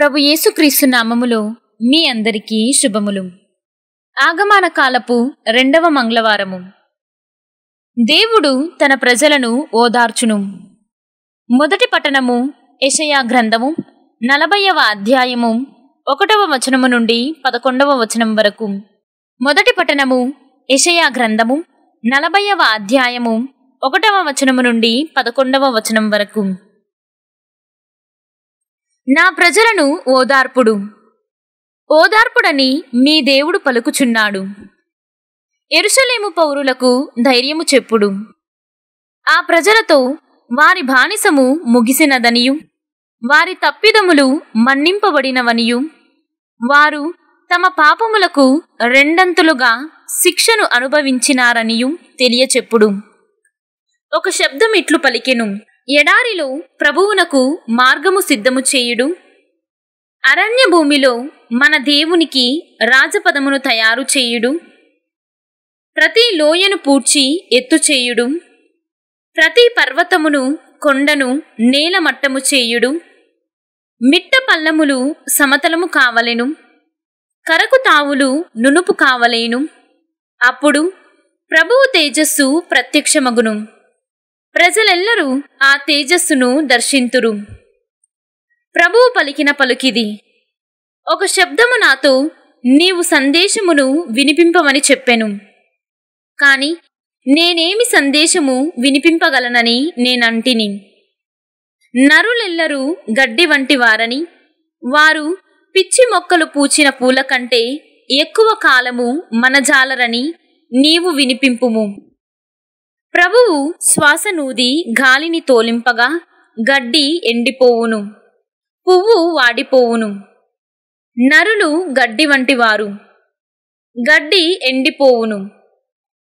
ప్రభు యేసుక్రీస్తు నామములో మీ అందరికీ శుభములు ఆగమాన కాలపు రెండవ మంగళవారము దేవుడు తన ప్రజలను ఓదార్చును మొదటి పట్టణము యషయా గ్రంథము నలభైవ అధ్యాయము ఒకటవ వచనము నుండి పదకొండవ వచనం వరకు మొదటి పట్టణము యషయా గ్రంథము నలభైవ అధ్యాయము ఒకటవ వచనము నుండి పదకొండవ వచనం వరకు నా ప్రజలను ఓదార్పుడు ఓదార్పుడని మీ దేవుడు పలుకుచున్నాడు ఎరుసలేము పౌరులకు ధైర్యము చెప్పుడు ఆ ప్రజలతో వారి బానిసము ముగిసినదనియు వారి తప్పిదములు మన్నింపబడినవనియు వారు తమ పాపములకు రెండంతులుగా శిక్షను అనుభవించినారనియు తెలియచెప్పుడు ఒక శబ్దం ఇట్లు పలికెను ఎడారిలో ప్రభువునకు మార్గము సిద్ధము చేయుడు అరణ్య భూమిలో మన దేవునికి రాజపదమును తయారు చేయుడు ప్రతి లోయను పూడ్చి ఎత్తు చేయుడు ప్రతి పర్వతమును కొండను నేలమట్టము చేయుడు మిట్ట పల్లములు సమతలము కావలెను కరకు తావులు నునుపు కావలేను అప్పుడు ప్రభువు తేజస్సు ప్రత్యక్షమగును ప్రజలెల్లరూ ఆ తేజస్సును దర్శింతురు ప్రభువు పలికిన పలుకిది ఒక శబ్దము నాతో నీవు సందేశమును వినిపింపమని చెప్పెను కాని నేనేమి సందేశము వినిపింపగలనని నేనంటిని నరులెల్లరూ గడ్డి వంటి వారని వారు పిచ్చి మొక్కలు పూచిన పూల కంటే ఎక్కువ కాలము మనజాలరని నీవు వినిపింపుము ప్రభువు శ్వాసనూది గాలిని తోలింపగా గడ్డి ఎండిపోవును పువ్వు వాడిపోవును నరులు గడ్డి వంటివారు గడ్డి ఎండిపోవును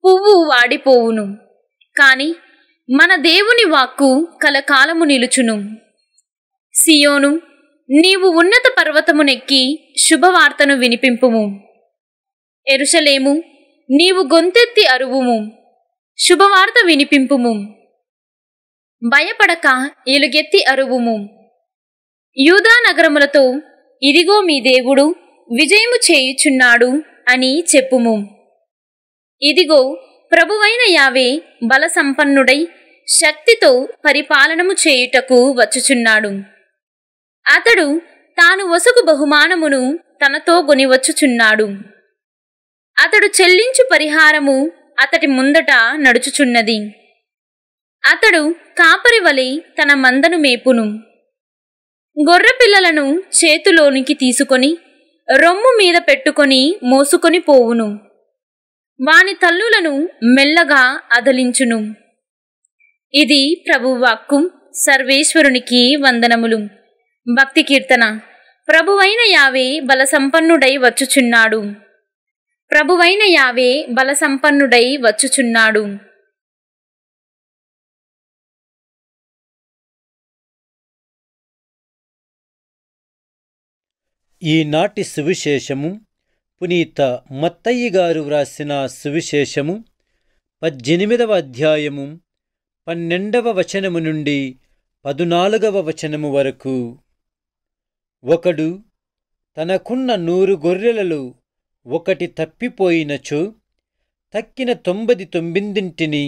పువ్వు వాడిపోవును కాని మన దేవుని వాక్కు కలకాలము నిలుచును సియోను నీవు ఉన్నత పర్వతమునెక్కి శుభవార్తను వినిపింపుము ఎరుషలేము నీవు గొంతెత్తి అరువుము శుభవార్త వినిపింపుము భయపడక ఎలుగెత్తి అరువుము యూదా నగరములతో ఇదిగో మీ దేవుడు విజయము చేయుచున్నాడు అని చెప్పుము ఇదిగో ప్రభువైన యావే బలసంపన్నుడై శక్తితో పరిపాలనము చేయుటకు వచ్చుచున్నాడు అతడు తాను వసుకు బహుమానమును తనతో కొనివచ్చుచున్నాడు అతడు చెల్లించు పరిహారము అతడి ముందట నడుచుచున్నది అతడు కాపరివలి తన మందను మేపును గొర్రెపిల్లలను చేతులోనికి తీసుకొని రొమ్ము మీద పెట్టుకొని మోసుకొని పోవును వాని తల్లులను మెల్లగా అదలించును ఇది ప్రభువాక్కు సర్వేశ్వరునికి వందనములు భక్తి కీర్తన ప్రభువైన యావే బలసంపన్నుడై వచ్చుచున్నాడు ప్రభువైన యావే బలసంపన్నుడై వచ్చుచున్నాడు ఈనాటి సువిశేషము పునీత మత్తయ్య గారు వ్రాసిన సువిశేషము పద్దెనిమిదవ అధ్యాయము పన్నెండవ వచనము నుండి పదునాలుగవ వచనము వరకు ఒకడు తనకున్న నూరు గొర్రెలలో ఒకటి తప్పిపోయినచో తక్కిన తొంభది తొమ్మిదింటిని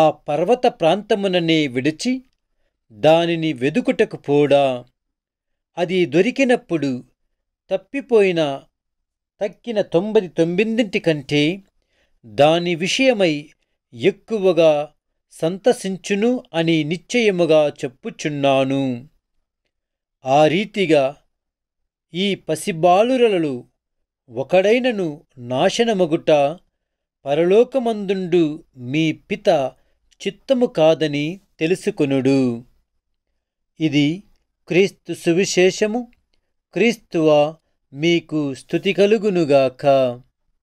ఆ పర్వత ప్రాంతముననే విడిచి దానిని వెదుకుటకు పోడా అది దొరికినప్పుడు తప్పిపోయిన తక్కిన తొంభది తొమ్మిదింటి కంటే దాని విషయమై ఎక్కువగా సంతసించును అని నిశ్చయముగా చెప్పుచున్నాను ఆ రీతిగా ఈ పసిబాలురలలు ఒకడైనను నాశనమగుట పరలోకమందుండు మీ పిత చిత్తము కాదని తెలుసుకొనుడు ఇది క్రీస్తు సువిశేషము క్రీస్తువ మీకు స్థుతి కలుగునుగాక